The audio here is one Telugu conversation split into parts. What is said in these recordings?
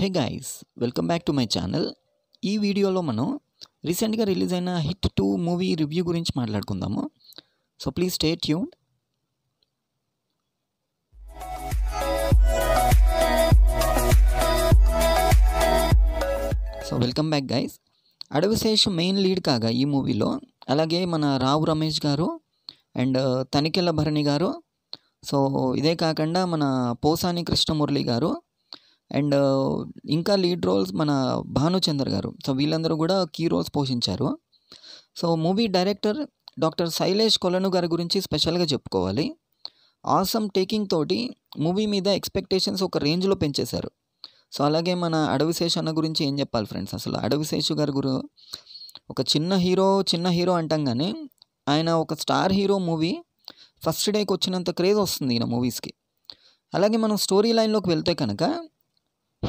hey guys welcome back to my channel ఈ వీడియోలో మనం రీసెంట్గా రిలీజ్ అయిన హిట్ టూ మూవీ రివ్యూ గురించి మాట్లాడుకుందాము so please stay tune so welcome back guys Adivi Sesh main lead కాగా ఈ మూవీలో అలాగే మన రావు రమేష్ గారు అండ్ uh, తనికెళ్ళ భరణి గారు సో ఇదే కాకుండా మన పోసాని కృష్ణమురళి గారు అండ్ ఇంకా లీడ్ రోల్స్ మన భానుచందర్ గారు సో వీళ్ళందరూ కూడా కీ రోల్స్ పోషించారు so movie director doctor Shailesh Kolanu గారి గురించి స్పెషల్గా చెప్పుకోవాలి ఆసమ్ టేకింగ్ తోటి మూవీ మీద ఎక్స్పెక్టేషన్స్ ఒక రేంజ్లో పెంచేశారు సో అలాగే మన అడవిశేష్ అన్న గురించి ఏం చెప్పాలి ఫ్రెండ్స్ అసలు శేషు గారి గురు ఒక చిన్న హీరో చిన్న హీరో అంటాం కానీ ఆయన ఒక స్టార్ హీరో మూవీ ఫస్ట్ డేకి వచ్చినంత క్రేజ్ వస్తుంది ఈయన మూవీస్కి అలాగే మనం స్టోరీ లైన్లోకి వెళ్తే కనుక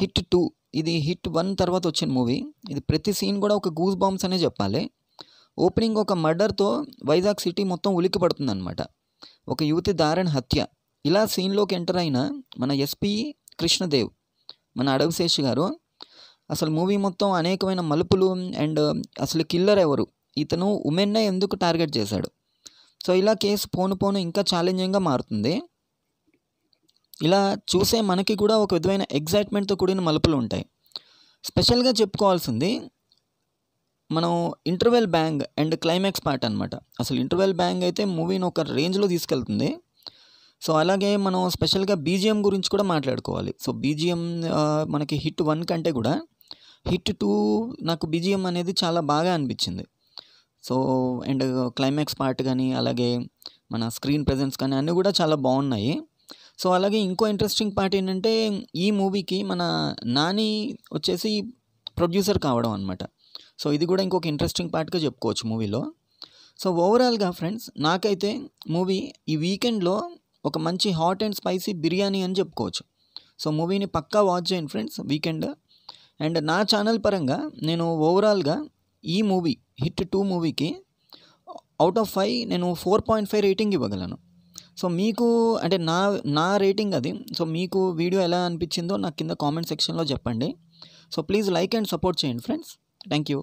హిట్ టూ ఇది హిట్ వన్ తర్వాత వచ్చిన మూవీ ఇది ప్రతి సీన్ కూడా ఒక గూస్ బాంబ్స్ అనే చెప్పాలి ఓపెనింగ్ ఒక మర్డర్తో వైజాగ్ సిటీ మొత్తం ఉలికి పడుతుందన్నమాట ఒక యువతి దారుణ హత్య ఇలా సీన్లోకి ఎంటర్ అయిన మన ఎస్పి కృష్ణదేవ్ మన అడవిశేష్ గారు అసలు మూవీ మొత్తం అనేకమైన మలుపులు అండ్ అసలు కిల్లర్ ఎవరు ఇతను ఉమెన్నే ఎందుకు టార్గెట్ చేశాడు సో ఇలా కేసు పోను పోను ఇంకా ఛాలెంజింగ్గా మారుతుంది ఇలా చూసే మనకి కూడా ఒక విధమైన ఎగ్జైట్మెంట్తో కూడిన మలుపులు ఉంటాయి స్పెషల్గా చెప్పుకోవాల్సింది మనం interval bang and climax part అనమాట అసలు ఇంటర్వెల్ బ్యాంగ్ అయితే మూవీని ఒక రేంజ్లో తీసుకెళ్తుంది సో అలాగే మనం స్పెషల్గా బీజిఎం గురించి కూడా మాట్లాడుకోవాలి సో బీజిఎం మనకి హిట్ వన్ కంటే కూడా హిట్ టూ నాకు బీజిఎం అనేది చాలా బాగా అనిపించింది సో అండ్ క్లైమాక్స్ పార్ట్ కానీ అలాగే మన స్క్రీన్ ప్రజెన్స్ కానీ అన్నీ కూడా చాలా బాగున్నాయి సో అలాగే ఇంకో ఇంట్రెస్టింగ్ పార్ట్ ఏంటంటే ఈ మూవీకి మన నాని వచ్చేసి ప్రొడ్యూసర్ కావడం అనమాట సో ఇది కూడా ఇంకొక ఇంట్రెస్టింగ్ పార్ట్గా చెప్పుకోవచ్చు మూవీలో సో ఓవరాల్గా ఫ్రెండ్స్ నాకైతే మూవీ ఈ వీకెండ్లో ఒక మంచి హాట్ అండ్ స్పైసీ బిర్యానీ అని చెప్పుకోవచ్చు సో మూవీని పక్కా వాచ్ చేయండి ఫ్రెండ్స్ వీకెండ్ అండ్ నా ఛానల్ పరంగా నేను ఓవరాల్గా ఈ మూవీ హిట్ టూ మూవీకి అవుట్ ఆఫ్ ఫైవ్ నేను ఫోర్ పాయింట్ ఫైవ్ రేటింగ్ ఇవ్వగలను సో మీకు అంటే నా నా రేటింగ్ అది సో మీకు వీడియో ఎలా అనిపించిందో నాకు కింద కామెంట్ సెక్షన్లో చెప్పండి so please like and support చేయండి ఫ్రెండ్స్ థ్యాంక్ యూ